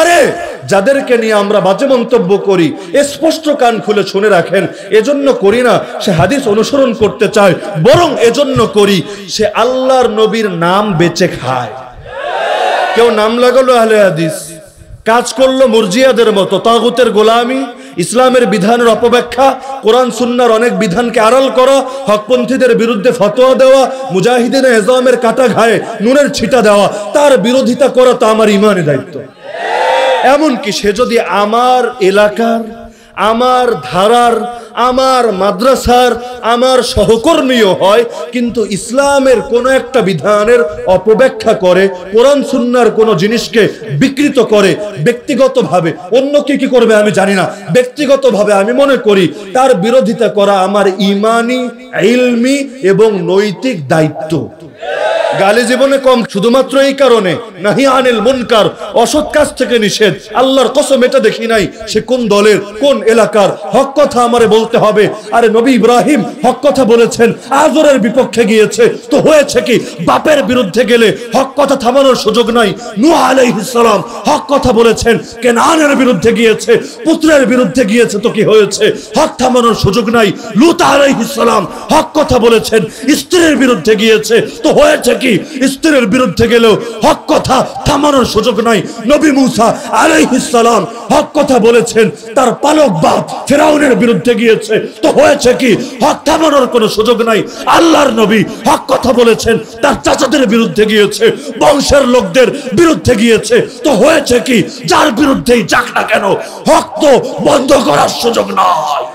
আরে যাদেরকে নিয়ে আমরা বাজে মন্তব্য করি স্পষ্ট কান খুলে শুনে রাখেন এজন্য করি না সে হাদিস অনুসরণ করতে চায় বরং এজন্য করি সে আল্লাহর নবীর নাম বেচে খায় কেউ নাম লাগালো আহলে হাদিস কাজ করলো মুরজিয়াদের মতো তাগুতের গোলামি ইসলামের বিধানের অপব্যাখ্যা কোরআন সুন্নার অনেক বিধানকে আড়াল করা হকপন্থীদের বিরুদ্ধে ফতোয়া দেওয়া মুজাহিদিন এজামের কাটা ঘায়ে নুনের ছিটা দেওয়া তার বিরোধিতা করা তো আমার ইমানের দায়িত্ব এমনকি সে যদি আমার এলাকার আমার ধারার আমার মাদ্রাসার আমার সহকর্মীও হয় কিন্তু ইসলামের কোনো একটা বিধানের অপব্যাখ্যা করে কোরআন সুন্নার কোনো জিনিসকে বিকৃত করে ব্যক্তিগতভাবে অন্য কি কি করবে আমি জানি না ব্যক্তিগতভাবে আমি মনে করি তার বিরোধিতা করা আমার ইমানি ইলমি এবং নৈতিক দায়িত্ব গালি জীবনে কম শুধুমাত্র এই কারণে নাহি আনিল মুনকার অসৎ কাজ থেকে নিষেধ আল্লাহর কসম এটা দেখি নাই সে কোন দলের কোন এলাকার হক কথা আমারে বলতে হবে আরে নবী ইব্রাহিম হক কথা বলেছেন আজরের বিপক্ষে গিয়েছে তো হয়েছে কি বাপের বিরুদ্ধে গেলে হক কথা থামানোর সুযোগ নাই নূহ আলাইহিস সালাম হক কথা বলেছেন কেনানের বিরুদ্ধে গিয়েছে পুত্রের বিরুদ্ধে গিয়েছে তো কি হয়েছে হক থামানোর সুযোগ নাই লুত আলাইহিস সালাম হক কথা বলেছেন স্ত্রীর বিরুদ্ধে গিয়েছে তো হয়েছে কি স্ত্রীর বিরুদ্ধে গেলেও হক কথা থামানোর সুযোগ নাই নবী মুসা আলাইহিসালাম হক কথা বলেছেন তার পালক বাপ ফেরাউনের বিরুদ্ধে গিয়েছে তো হয়েছে কি হক থামানোর কোনো সুযোগ নাই আল্লাহর নবী হক কথা বলেছেন তার চাচাদের বিরুদ্ধে গিয়েছে বংশের লোকদের বিরুদ্ধে গিয়েছে তো হয়েছে কি যার বিরুদ্ধেই যাক না কেন হক তো বন্ধ করার সুযোগ নয়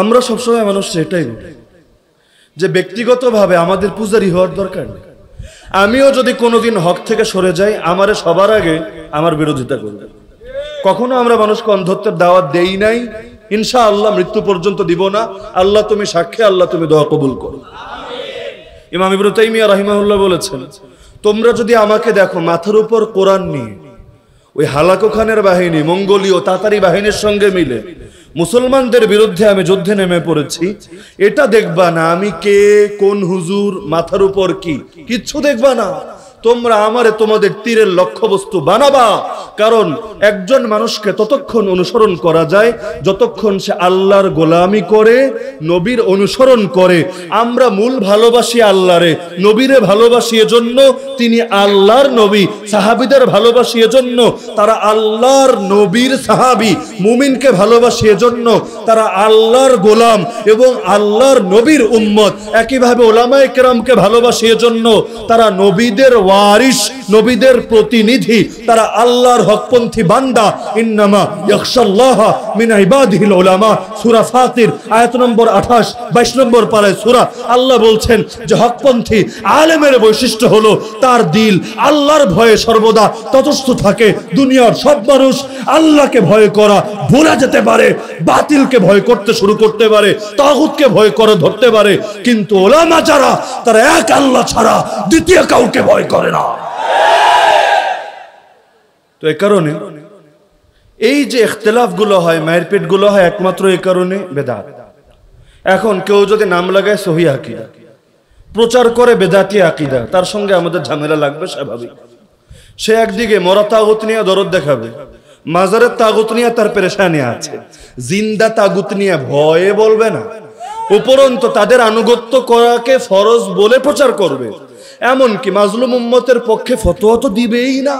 আমরা সবসময় মানুষ এটাই বলি যে ব্যক্তিগতভাবে আমাদের পূজারি হওয়ার দরকার নেই আমিও যদি কোনোদিন হক থেকে সরে যাই আমারে সবার আগে আমার বিরোধিতা করবে কখনো আমরা মানুষকে অন্ধত্বের দাওয়াত দেই নাই ইনশা আল্লাহ মৃত্যু পর্যন্ত দিব না আল্লাহ তুমি সাক্ষী আল্লাহ তুমি দোয়া কবুল করো ইমাম ইব্রু তাইমিয়া রাহিমাহুল্লাহ বলেছেন তোমরা যদি আমাকে দেখো মাথার উপর কোরআন নিয়ে ওই হালাকো খানের বাহিনী মঙ্গোলীয় তাতারি বাহিনীর সঙ্গে মিলে মুসলমানদের বিরুদ্ধে আমি যুদ্ধে নেমে পড়েছি এটা দেখবা না আমি কে কোন হুজুর মাথার উপর কি কিচ্ছু দেখবা না তোমরা আমারে তোমাদের তীরের লক্ষ্যবস্তু বানাবা কারণ একজন মানুষকে ততক্ষণ অনুসরণ করা যায় যতক্ষণ সে আল্লাহর গোলামি করে নবীর অনুসরণ করে আমরা মূল ভালোবাসি আল্লাহরে নবীরে ভালোবাসি এজন্য তিনি আল্লাহর নবী সাহাবিদের ভালোবাসি এজন্য তারা আল্লাহর নবীর সাহাবি মুমিনকে ভালোবাসি এজন্য তারা আল্লাহর গোলাম এবং আল্লাহর নবীর উম্মত একইভাবে ওলামায় কেরামকে ভালোবাসি এজন্য তারা নবীদের নবীদের প্রতিনিধি তারা আল্লাহর হকপন্থী বান্দা মিন উলামা সূরা ফাতির আয়াত নম্বর 28 22 নম্বর পারায় সূরা আল্লাহ বলছেন যে হকপন্থী আলেমের বৈশিষ্ট্য হলো তার দিল আল্লাহর ভয়ে সর্বদা তটস্থ থাকে দুনিয়ার সব মানুষ আল্লাহকে ভয় করা ভোলা যেতে পারে বাতিলকে ভয় করতে শুরু করতে পারে তাগুতকে ভয় করে ধরতে পারে কিন্তু ওলামা যারা তারা এক আল্লাহ ছাড়া দ্বিতীয় কাউকে ভয় করে করে না তো এ কারণে এই যে এখতলাফ গুলো হয় মায়ের গুলো হয় একমাত্র এ কারণে বেদাত এখন কেউ যদি নাম লাগায় সহি আকিদা প্রচার করে বেদাতি আকিদা তার সঙ্গে আমাদের ঝামেলা লাগবে স্বাভাবিক সে একদিকে মরা তাগুত নিয়ে দরদ দেখাবে মাজারের তাগুত নিয়ে তার পেরেশানি আছে জিন্দা তাগুত নিয়ে ভয়ে বলবে না উপরন্ত তাদের আনুগত্য করাকে ফরজ বলে প্রচার করবে এমনকি মাজলুম উম্মতের পক্ষে ফতোয়া তো দিবেই না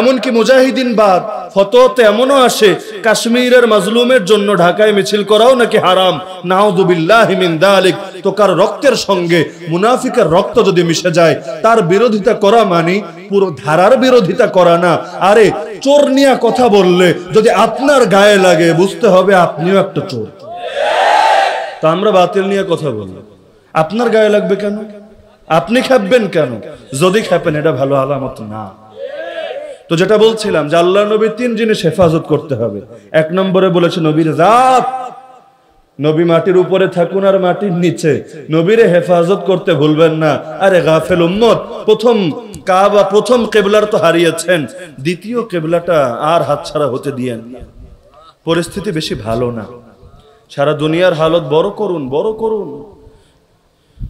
এমনকি মুজাহিদিন বাদ ফতোয়াতে এমনও আসে কাশ্মীরের মাজলুমের জন্য ঢাকায় মিছিল করাও নাকি হারাম নাউদুবিল্লাহিমিন্দালিক তো কার রক্তের সঙ্গে মুনাফিকের রক্ত যদি মিশে যায় তার বিরোধিতা করা মানে পুরো ধারার বিরোধিতা করা না আরে চোর নিয়া কথা বললে যদি আপনার গায়ে লাগে বুঝতে হবে আপনিও একটা চোর তো আমরা বাতিল নিয়ে কথা বললাম আপনার গায়ে লাগবে কেন আপনি খাবেন কেন যদি খাবেন এটা ভালো আলামত না তো যেটা বলছিলাম যে আল্লাহ নবীর তিন জিনিস হেফাজত করতে হবে এক নম্বরে বলেছে নবীর জাত নবী মাটির উপরে থাকুন আর মাটির নিচে নবীরে হেফাজত করতে ভুলবেন না আরে গাফেল উম্মত প্রথম কাবা প্রথম কেবলার তো হারিয়েছেন দ্বিতীয় কেবলাটা আর হাতছাড়া হতে দিয়েন পরিস্থিতি বেশি ভালো না সারা দুনিয়ার হালত বড় করুন বড় করুন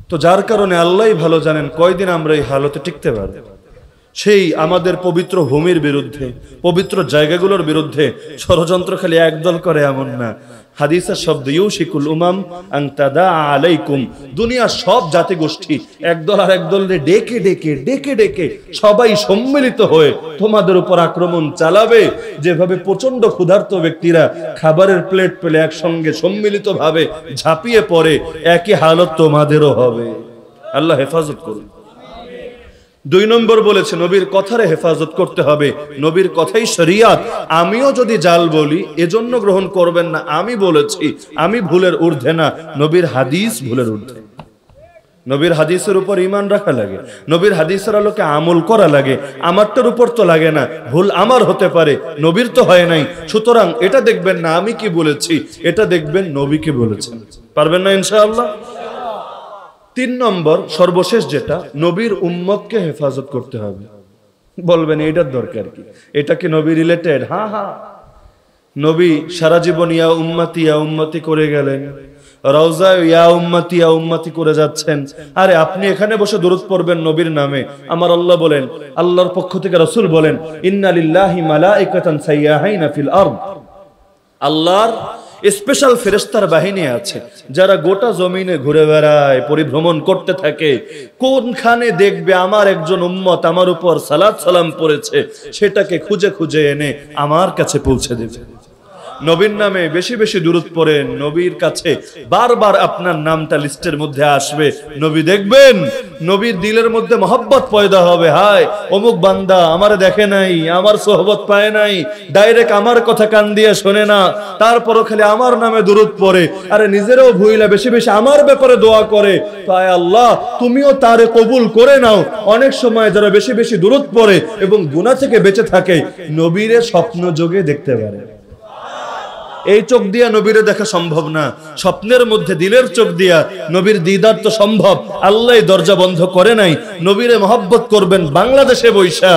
তো যার কারণে আল্লাহ ভালো জানেন কয়দিন আমরা এই হালতে টিকতে পারি সেই আমাদের পবিত্র ভূমির বিরুদ্ধে পবিত্র জায়গাগুলোর বিরুদ্ধে ষড়যন্ত্র খালি একদল করে এমন না হাদিসের শব্দ ইউশিকুল উমাম আং তাদা আলাইকুম দুনিয়ার সব জাতি গোষ্ঠী একদল আর একদল ডেকে ডেকে ডেকে ডেকে সবাই সম্মিলিত হয়ে তোমাদের উপর আক্রমণ চালাবে যেভাবে প্রচন্ড ক্ষুধার্ত ব্যক্তিরা খাবারের প্লেট পেলে একসঙ্গে সম্মিলিতভাবে ঝাঁপিয়ে পড়ে একই হালত তোমাদেরও হবে আল্লাহ হেফাজত করুন দুই নম্বর বলেছে নবীর কথারে হেফাজত করতে হবে নবীর কথাই শরিয়াত আমিও যদি জাল বলি এজন্য গ্রহণ করবেন না আমি বলেছি আমি ভুলের ঊর্ধ্বে না নবীর হাদিস ভুলের ঊর্ধ্বে নবীর হাদিসের উপর ইমান রাখা লাগে নবীর হাদিসের আলোকে আমল করা লাগে আমারটার উপর তো লাগে না ভুল আমার হতে পারে নবীর তো হয় নাই সুতরাং এটা দেখবেন না আমি কি বলেছি এটা দেখবেন নবী কি বলেছেন পারবেন না ইনশাআল্লাহ তিন নম্বর সর্বশেষ যেটা নবীর উম্মতকে হেফাজত করতে হবে বলবেন এটার দরকার কি এটা কি নবী রিলেটেড হ্যাঁ হ্যাঁ নবী সারা জীবন ইয়া উম্মাতি ইয়া উম্মাতি করে গেলেন রওজা ইয়া উম্মাতি ইয়া উম্মাতি করে যাচ্ছেন আরে আপনি এখানে বসে দরুদ পড়বেন নবীর নামে আমার আল্লাহ বলেন আল্লাহর পক্ষ থেকে রসুল বলেন ইন্না লিল্লাহি মালাইকাতান সাইয়াহিনা ফিল আরদ আল্লাহর স্পেশাল ফেরেস্তার বাহিনী আছে যারা গোটা জমিনে ঘুরে বেড়ায় পরিভ্রমণ করতে থাকে কোনখানে দেখবে আমার একজন উম্মত আমার উপর সালাদ সালাম পড়েছে সেটাকে খুঁজে খুঁজে এনে আমার কাছে পৌঁছে দেবে নবীর নামে বেশি বেশি দূরত পড়েন নবীর কাছে বারবার আপনার নামটা লিস্টের মধ্যে আসবে নবী দেখবেন নবীর দিলের মধ্যে মহব্বত পয়দা হবে হায় অমুক বান্দা আমার দেখে নাই আমার সোহবত পায় নাই ডাইরেক্ট আমার কথা কান দিয়ে শোনে না তারপরও খালি আমার নামে দূরত পড়ে আরে নিজেরও ভুইলা বেশি বেশি আমার ব্যাপারে দোয়া করে তাই আল্লাহ তুমিও তারে কবুল করে নাও অনেক সময় যারা বেশি বেশি দূরত পড়ে এবং গুণা থেকে বেঁচে থাকে নবীরে স্বপ্ন যোগে দেখতে পারে এই চোখ দিয়া নবীরে দেখা সম্ভব না স্বপ্নের মধ্যে দিলের চোখ দিয়া নবীর দিদার তো সম্ভব আল্লাহ দরজা বন্ধ করে নাই নবীরে মহব্বত করবেন বাংলাদেশে বৈশা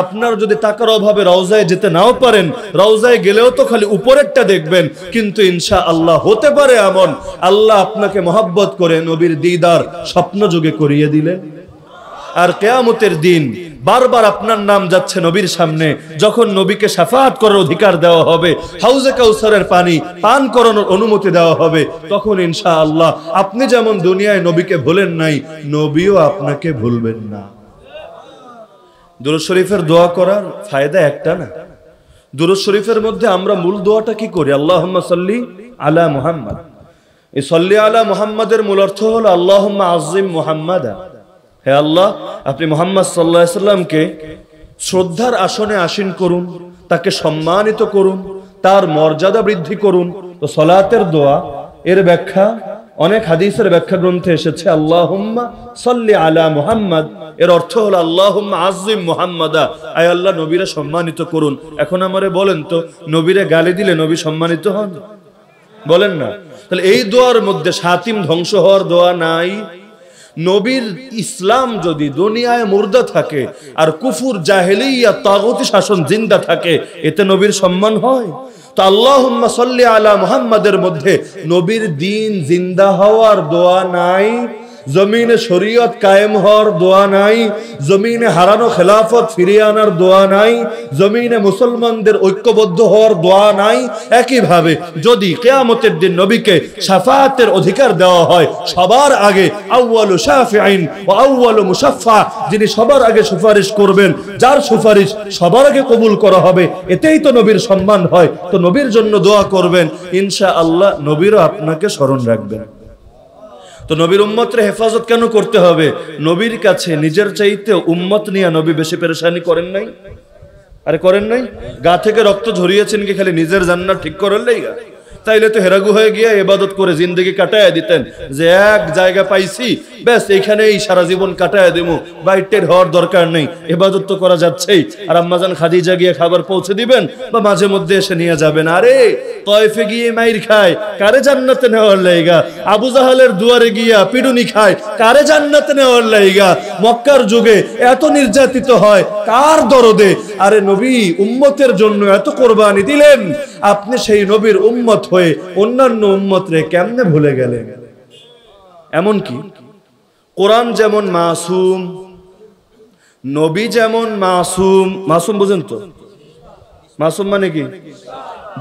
আপনার যদি টাকার অভাবে রওজায় যেতে নাও পারেন রওজায় গেলেও তো খালি উপরেরটা দেখবেন কিন্তু ইনশা আল্লাহ হতে পারে এমন আল্লাহ আপনাকে মহব্বত করে নবীর দিদার স্বপ্ন যুগে করিয়ে দিলে আর কেয়ামতের দিন বারবার আপনার নাম যাচ্ছে নবীর সামনে যখন নবীকে সাফাত করার অধিকার দেওয়া হবে হাউজে কাউসারের পানি পান করানোর অনুমতি দেওয়া হবে তখন ইনশা আল্লাহ আপনি যেমন দুনিয়ায় নবীকে ভুলেন নাই নবীও আপনাকে ভুলবেন না দুরুদ শরীফের দোয়া করার ফায়দা একটা না দুরুদ শরীফের মধ্যে আমরা মূল দোয়াটা কি করি আল্লাহ সাল্লি আলা মুহাম্মদ এই সল্লি আলা মুহাম্মাদের মূল অর্থ হলো আল্লাহ আজিম মুহাম্মাদা হে আল্লাহ আপনি মোহাম্মদ সাল্লাহ সাল্লামকে শ্রদ্ধার আসনে আসীন করুন তাকে সম্মানিত করুন তার মর্যাদা বৃদ্ধি করুন তো সলাতের দোয়া এর ব্যাখ্যা অনেক হাদিসের ব্যাখ্যা গ্রন্থে এসেছে আল্লাহ আলা এর অর্থ হলো আল্লাহ আল্লাহ নবীরা সম্মানিত করুন এখন আমারে বলেন তো দিলে নবী সম্মানিত হন বলেন না তাহলে এই দোয়ার মধ্যে সাতিম ধ্বংস হওয়ার দোয়া নাই নবীর ইসলাম যদি দুনিয়ায় মুর্দা থাকে আর কুফুর জাহেলিয়া তাগতি শাসন জিন্দা থাকে এতে নবীর সম্মান হয় তো আল্লাহ সাল্লি আলা মুহাম্মাদের মধ্যে নবীর দিন জিন্দা হওয়ার দোয়া নাই জমিনে শরীয়ত কায়েম হওয়ার দোয়া নাই জমিনে হারানো খেলাফত ফিরিয়ে আনার দোয়া নাই জমিনে মুসলমানদের ঐক্যবদ্ধ হওয়ার দোয়া নাই একইভাবে যদি কেয়ামতের দিন নবীকে সাফাতের অধিকার দেওয়া হয় সবার আগে আউ্বাল আইন ও আউ্বাল মুসাফা যিনি সবার আগে সুপারিশ করবেন যার সুপারিশ সবার আগে কবুল করা হবে এতেই তো নবীর সম্মান হয় তো নবীর জন্য দোয়া করবেন ইনশা আল্লাহ নবীরও আপনাকে স্মরণ রাখবেন তো নবীর উম্মতের হেফাজত কেন করতে হবে নবীর কাছে নিজের চাইতে উম্মত নিয়ে নবী বেশি পেরেশানি করেন নাই আরে করেন নাই গা থেকে রক্ত ঝরিয়েছেন কি খালি নিজের জান্নার ঠিক করলেই গা তাইলে তো হেরাগু হয়ে গিয়ে এবাদত করে জিন্দগি কাটায় দিতেন যে এক জায়গা পাইছি ব্যাস এখানেই সারা জীবন কাটায় দেবো বাইটের হওয়ার দরকার নেই এবাদত তো করা যাচ্ছেই আর আম্মাজান খাদি জাগিয়ে খাবার পৌঁছে দিবেন বা মাঝে মধ্যে এসে নিয়ে যাবেন আরে তয়ফে গিয়ে মাইর খায় কারে জান্নাতে নেওয়ার লাইগা আবু জাহালের দুয়ারে গিয়া পিডুনি খায় কারে জান্নাতে নেওয়ার লাইগা মক্কার যুগে এত নির্যাতিত হয় কার দরদে আরে নবী উম্মতের জন্য এত কোরবানি দিলেন আপনি সেই নবীর উম্মত হয়ে হয়ে অন্যান্য উম্মতরে কেমনে ভুলে গেলেন এমন কি কোরআন যেমন মাসুম নবী যেমন মাসুম মাসুম বুঝেন তো মাসুম মানে কি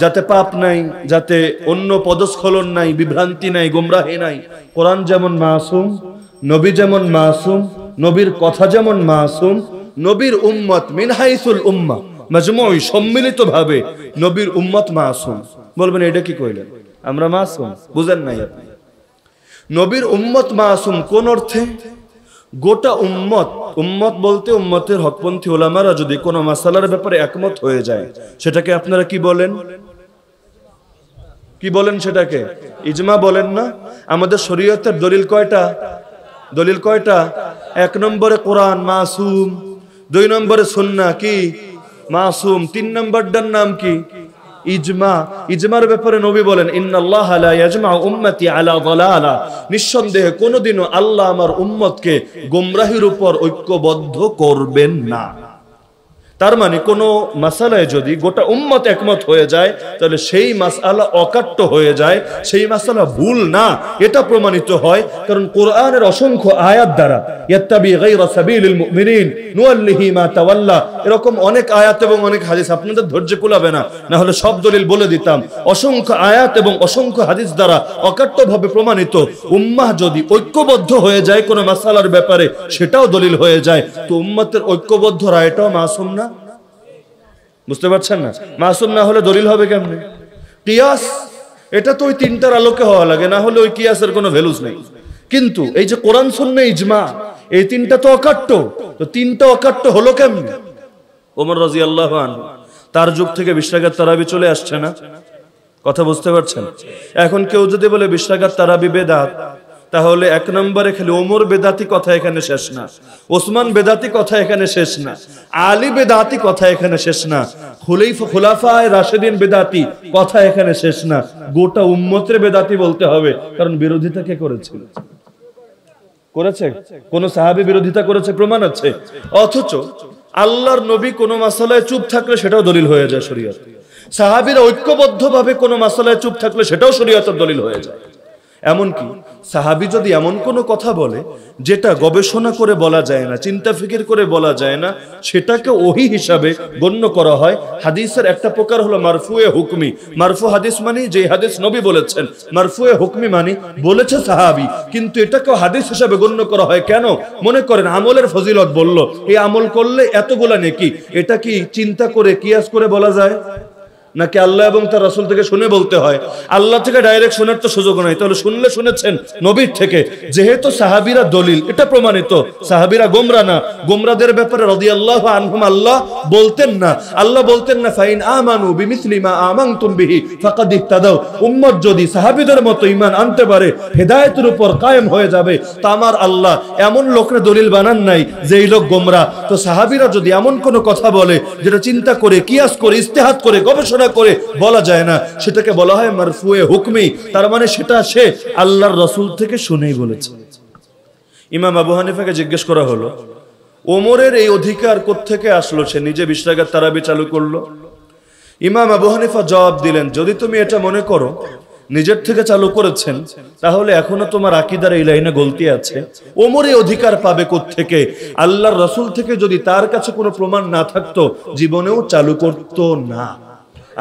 যাতে পাপ নাই যাতে অন্য পদস্খলন নাই বিভ্রান্তি নাই গোমরাহে নাই কোরআন যেমন মাসুম নবী যেমন মাসুম নবীর কথা যেমন মাসুম নবীর উম্মত মিনহাইসুল উম্মা মাজমুই সম্মিলিতভাবে নবীর উম্মত মাসুম বলবেন এটা কি কইলেন আমরা মাসুম বুঝেন নাই আপনি নবীর উম্মত মাসুম কোন অর্থে গোটা উম্মত উম্মত বলতে উম্মতের হকপন্থী ওলামারা যদি কোনো মাসালার ব্যাপারে একমত হয়ে যায় সেটাকে আপনারা কি বলেন কি বলেন সেটাকে ইজমা বলেন না আমাদের শরীয়তের দলিল কয়টা দলিল কয়টা এক নম্বরে কোরআন মাসুম দুই নম্বরে সন্না কি মাসুম তিন নম্বরটার নাম কি ইজমা ইজমার ব্যাপারে নবী বলেন ইন্নাল্লাহ লা ইয়াজমা উম্মতি আলা দালালা নিঃসন্দেহে কোনোদিনও আল্লাহ আমার উম্মতকে গুমরাহির উপর ঐক্যবদ্ধ করবেন না তার মানে কোনো মাসালায় যদি গোটা উম্মত একমত হয়ে যায় তাহলে সেই মাসালা অকাট্য হয়ে যায় সেই মাসালা ভুল না এটা প্রমাণিত হয় কারণ কোরআনের অসংখ্য আয়াত দ্বারা এরকম অনেক আয়াত এবং অনেক হাদিস আপনাদের ধৈর্য কুলাবে না না হলে সব দলিল বলে দিতাম অসংখ্য আয়াত এবং অসংখ্য হাদিস দ্বারা অকাট্যভাবে প্রমাণিত উম্মাহ যদি ঐক্যবদ্ধ হয়ে যায় কোনো মাসালার ব্যাপারে সেটাও দলিল হয়ে যায় তো উম্মাতের ঐক্যবদ্ধ রায়টাও মাসুম না বুঝতে পারছেন না মাসুম না হলে দলিল হবে কেমনে কিয়াস এটা তো ওই তিনটার আলোকে হওয়া লাগে না হলে ওই কিয়াসের কোনো ভ্যালুজ নেই কিন্তু এই যে কোরআন শূন্য ইজমা এই তিনটা তো অকাট্য তো তিনটা অকাট্য হলো কেমনে ওমর রাজি আল্লাহ তার যুগ থেকে বিশ্বাগার তারাবি চলে আসছে না কথা বুঝতে পারছেন এখন কেউ যদি বলে বিশ্বাগার তারাবি বেদাত তাহলে এক নম্বরে খালি ওমর বেদাতি কথা এখানে শেষ না ওসমান বেদাতি কথা এখানে শেষ না আলী বেদাতি কথা এখানে শেষ না খুলিফ রাশেদিন বেদাতি কথা এখানে শেষ না গোটা উম্মতের বেদাতি বলতে হবে কারণ বিরোধিতা কে করেছিল করেছে কোন সাহাবি বিরোধিতা করেছে প্রমাণ আছে অথচ আল্লাহর নবী কোন মাসালায় চুপ থাকলে সেটাও দলিল হয়ে যায় শরীয়ত সাহাবিরা ঐক্যবদ্ধভাবে কোনো মাসালায় চুপ থাকলে সেটাও শরীয়তের দলিল হয়ে যায় এমনকি সাহাবি যদি এমন কোনো কথা বলে যেটা গবেষণা করে বলা যায় না চিন্তা ফিকির করে বলা যায় না সেটাকে ওহি হিসাবে গণ্য করা হয় হাদিসের একটা প্রকার হলো মারফুয়ে হুকমি মারফু হাদিস মানে যে হাদিস নবী বলেছেন মারফুয়ে হুকমি মানে বলেছে সাহাবি কিন্তু এটাকেও হাদিস হিসাবে গণ্য করা হয় কেন মনে করেন আমলের ফজিলত বলল এই আমল করলে এতগুলা নেকি এটা কি চিন্তা করে কিয়াস করে বলা যায় নাকি আল্লাহ এবং তার রাসুল থেকে শুনে বলতে হয় আল্লাহ থেকে ডাইরেক্ট শোনার তো সুযোগ নাই তাহলে শুনলে শুনেছেন নবীর থেকে যেহেতু সাহাবিরা দলিল এটা প্রমাণিত সাহাবিরা গোমরা না গোমরাদের ব্যাপারে রদি আল্লাহ আনহম আল্লাহ বলতেন না আল্লাহ বলতেন না ফাইন আমানু বিমিসলিমা আমাং তুমবিহি ফাকাদ ইহতাদাও উম্মত যদি সাহাবিদের মতো ইমান আনতে পারে হেদায়েতের উপর কায়েম হয়ে যাবে তা আমার আল্লাহ এমন লোকরা দলিল বানান নাই যেই লোক গোমরা তো সাহাবিরা যদি এমন কোনো কথা বলে যেটা চিন্তা করে কিয়াস করে ইস্তেহাত করে গবেষণা হয়ে পড়ে বলা যায় না সেটাকে বলা হয় মারফুয়ে হুকমি তার মানে সেটা সে আল্লাহর রসুল থেকে শুনেই বলেছে ইমাম আবু হানিফাকে জিজ্ঞেস করা হলো ওমরের এই অধিকার থেকে আসলো সে নিজে বিশ্বাগার তারাবি চালু করলো ইমাম আবু হানিফা জবাব দিলেন যদি তুমি এটা মনে করো নিজের থেকে চালু করেছেন তাহলে এখনো তোমার আকিদার এই লাইনে গলতি আছে ওমরে অধিকার পাবে থেকে আল্লাহর রসুল থেকে যদি তার কাছে কোনো প্রমাণ না থাকতো জীবনেও চালু করতো না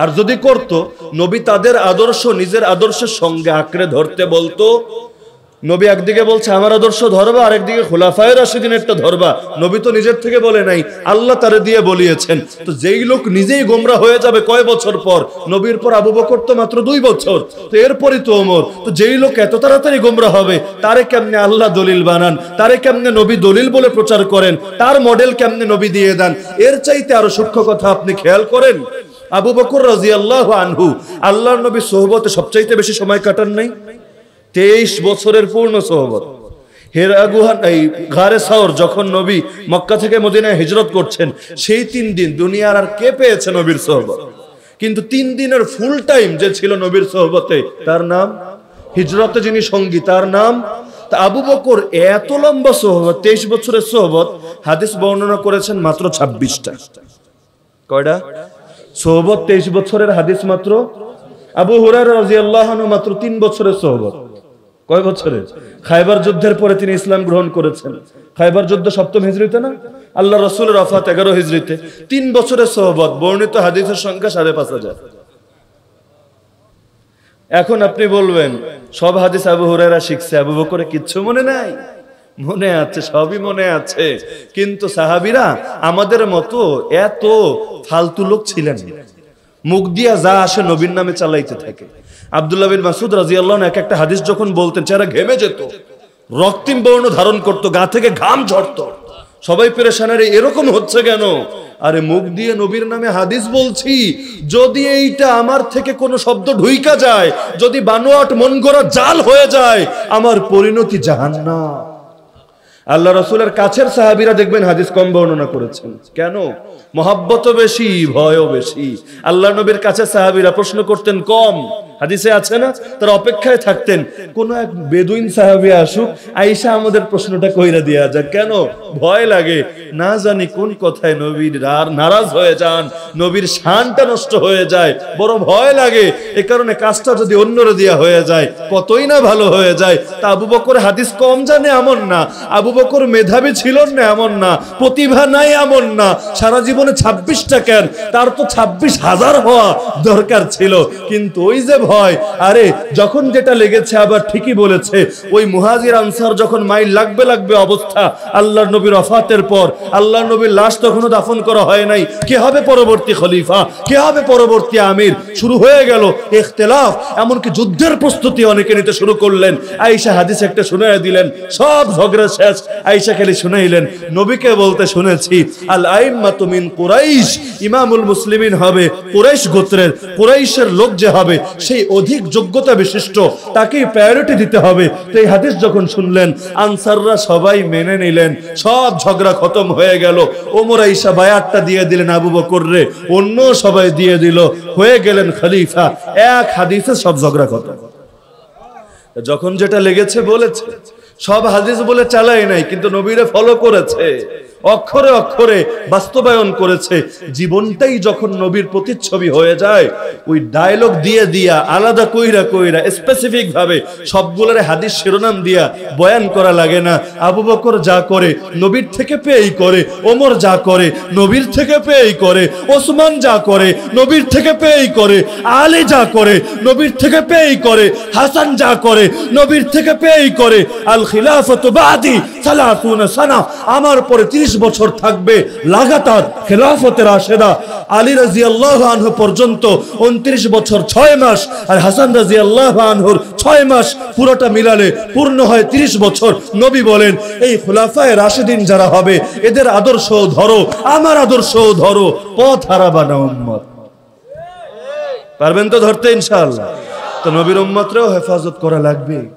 আর যদি করত নবী তাদের আদর্শ নিজের আদর্শের সঙ্গে আঁকড়ে ধরতে বলতো নবী একদিকে বলছে আমার আদর্শ ধরবা আরেকদিকে খোলাফায় একটা ধরবা নবী তো নিজের থেকে বলে নাই আল্লাহ তারে দিয়ে বলিয়েছেন তো যেই লোক নিজেই গোমরা হয়ে যাবে কয় বছর পর নবীর পর আবু বকর তো মাত্র দুই বছর তো এরপরই তো অমর তো যেই লোক এত তাড়াতাড়ি গোমরা হবে তারে কেমনে আল্লাহ দলিল বানান তারে কেমনে নবী দলিল বলে প্রচার করেন তার মডেল কেমনে নবী দিয়ে দেন এর চাইতে আরো সূক্ষ্ম কথা আপনি খেয়াল করেন আবু বকর রাজি আল্লাহ আনহু আল্লাহ নবী সোহবতে সবচাইতে বেশি সময় কাটান নাই তেইশ বছরের পূর্ণ সোহবত হেরা গুহান এই ঘাড়ে সাওর যখন নবী মক্কা থেকে মদিনায় হিজরত করছেন সেই তিন দিন দুনিয়ার আর কে পেয়েছে নবীর সোহবত কিন্তু তিন দিনের ফুল টাইম যে ছিল নবীর সোহবতে তার নাম হিজরতে যিনি সঙ্গী তার নাম তা আবু বকর এত লম্বা সোহবত তেইশ বছরের সোহবত হাদিস বর্ণনা করেছেন মাত্র ছাব্বিশটা কয়টা সোহবত তেইশ বছরের হাদিস মাত্র আবু হুরার রাজিয়াল্লাহনু মাত্র তিন বছরের সোহবত কয় বছরে খাইবার যুদ্ধের পরে তিনি ইসলাম গ্রহণ করেছেন খাইবার যুদ্ধ সপ্তম হিজড়িতে না আল্লাহ রসুল রফাত এগারো হিজড়িতে তিন বছরের সোহবত বর্ণিত হাদিসের সংখ্যা সাড়ে পাঁচ হাজার এখন আপনি বলবেন সব হাদিস আবু হুরারা শিখছে আবু বকরে কিচ্ছু মনে নাই মনে আছে সবই মনে আছে কিন্তু সাহাবিরা আমাদের মতো এত ফালতু লোক ছিলেন মুখ দিয়া যা আসে নবীর নামে চালাইতে থাকে আবদুল্লাহ বিন মাসুদ রাজি এক একটা হাদিস যখন বলতেন চেহারা ঘেমে যেত রক্তিম বর্ণ ধারণ গা থেকে ঘাম ঝরত সবাই পেরেশানারে এরকম হচ্ছে কেন আরে মুখ দিয়ে নবীর নামে হাদিস বলছি যদি এইটা আমার থেকে কোনো শব্দ ঢুইকা যায় যদি বানোয়াট মন করা জাল হয়ে যায় আমার পরিণতি জাহান্না আল্লাহ রসুলের কাছের সাহাবিরা দেখবেন হাদিস কম বর্ণনা করেছেন কেন মহাব্বত বেশি ভয়ও বেশি আল্লাহ নবীর কাছে সাহাবিরা প্রশ্ন করতেন কম হাদিসে আছে না তারা অপেক্ষায় থাকতেন কোন এক বেদুইন সাহাবি আসুক আইসা আমাদের প্রশ্নটা কইরা দিয়া যাক কেন ভয় লাগে না জানি কোন কথায় নবীর নারাজ হয়ে যান নবীর শানটা নষ্ট হয়ে যায় বড় ভয় লাগে এ কারণে কাজটা যদি অন্যরে দিয়া হয়ে যায় কতই না ভালো হয়ে যায় তা আবু বকর হাদিস কম জানে এমন না আবু বকর মেধাবী ছিল না এমন না প্রতিভা নাই এমন না সারা জীবনে ছাব্বিশটা কেন তার তো ছাব্বিশ হাজার হওয়া দরকার ছিল কিন্তু ওই যে ভয় আরে যখন যেটা লেগেছে আবার ঠিকই বলেছে ওই মুহাজির আনসার যখন মাইল লাগবে লাগবে অবস্থা আল্লাহ নবীর অফাতের পর আল্লাহ নবীর লাশ তখনও দাফন করা হয় নাই কে হবে পরবর্তী খলিফা কে হবে পরবর্তী আমির শুরু হয়ে গেল ইখতলাফ এমনকি যুদ্ধের প্রস্তুতি অনেকে নিতে শুরু করলেন আইসা হাদিস একটা শুনে দিলেন সব ঝগড়া শেষ আইসা খালি শুনাইলেন নবীকে বলতে শুনেছি আল আইম্মা তুমিন কুরাইশ ইমামুল মুসলিমিন হবে কুরাইশ গোত্রের কুরাইশের লোক যে হবে সে সবচেয়ে অধিক যোগ্যতা বিশিষ্ট তাকেই প্রায়োরিটি দিতে হবে তো এই হাদিস যখন শুনলেন আনসাররা সবাই মেনে নিলেন সব ঝগড়া খতম হয়ে গেল ওমর ঈশা বায়াতটা দিয়ে দিলেন আবু বকররে অন্য সবাই দিয়ে দিল হয়ে গেলেন খলিফা এক হাদিসে সব ঝগড়া খতম যখন যেটা লেগেছে বলেছে সব হাদিস বলে চালাই নাই কিন্তু নবীরে ফলো করেছে অক্ষরে অক্ষরে বাস্তবায়ন করেছে জীবনটাই যখন নবীর প্রতিচ্ছবি হয়ে যায় ওই ডায়লগ দিয়ে দিয়া আলাদা কইরা কইরা স্পেসিফিক ভাবে সবগুলোর হাদিস শিরোনাম দিয়া বয়ান করা লাগে না আবু বকর যা করে নবীর থেকে পেয়েই করে ওমর যা করে নবীর থেকে পেয়েই করে ওসমান যা করে নবীর থেকে পেয়েই করে আলী যা করে নবীর থেকে পেয়েই করে হাসান যা করে নবীর থেকে পেয়েই করে আল খিলাফত বাদি সালাতুন সানা আমার পরে 30 চল্লিশ বছর থাকবে লাগাতার খেলাফতের আশেদা আলী রাজি আল্লাহ আনহ পর্যন্ত উনত্রিশ বছর ছয় মাস আর হাসান রাজি আল্লাহ আনহর ছয় মাস পুরোটা মিলালে পূর্ণ হয় ৩০ বছর নবী বলেন এই খোলাফায় রাশেদিন যারা হবে এদের আদর্শ ধরো আমার আদর্শ ধরো পথ হারাবা না পারবেন তো ধরতে ইনশাল্লাহ তো নবীর উম্মাত্রেও হেফাজত করা লাগবে